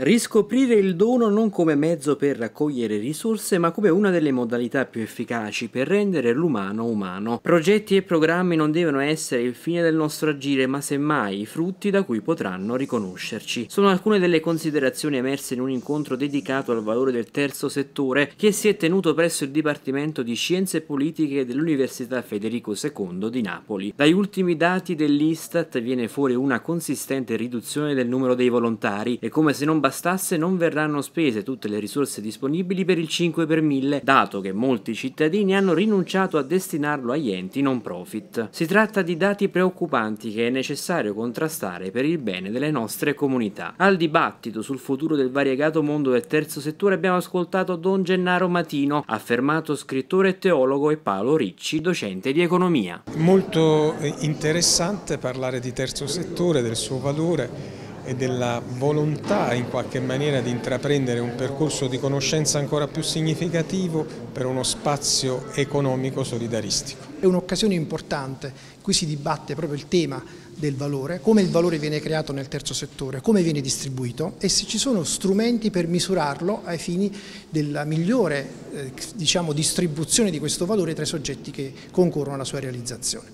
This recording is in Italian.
Riscoprire il dono non come mezzo per raccogliere risorse, ma come una delle modalità più efficaci per rendere l'umano umano. Progetti e programmi non devono essere il fine del nostro agire, ma semmai i frutti da cui potranno riconoscerci. Sono alcune delle considerazioni emerse in un incontro dedicato al valore del terzo settore che si è tenuto presso il Dipartimento di Scienze Politiche dell'Università Federico II di Napoli. Dai ultimi dati dell'Istat viene fuori una consistente riduzione del numero dei volontari e come se non bastasse non verranno spese tutte le risorse disponibili per il 5 per 1000, dato che molti cittadini hanno rinunciato a destinarlo agli enti non profit. Si tratta di dati preoccupanti che è necessario contrastare per il bene delle nostre comunità. Al dibattito sul futuro del variegato mondo del terzo settore abbiamo ascoltato Don Gennaro Matino, affermato scrittore e teologo, e Paolo Ricci, docente di economia. Molto eh, interessante parlare di terzo settore, del suo valore e della volontà in qualche maniera di intraprendere un percorso di conoscenza ancora più significativo per uno spazio economico solidaristico. È un'occasione importante, qui si dibatte proprio il tema del valore, come il valore viene creato nel terzo settore, come viene distribuito e se ci sono strumenti per misurarlo ai fini della migliore eh, diciamo, distribuzione di questo valore tra i soggetti che concorrono alla sua realizzazione.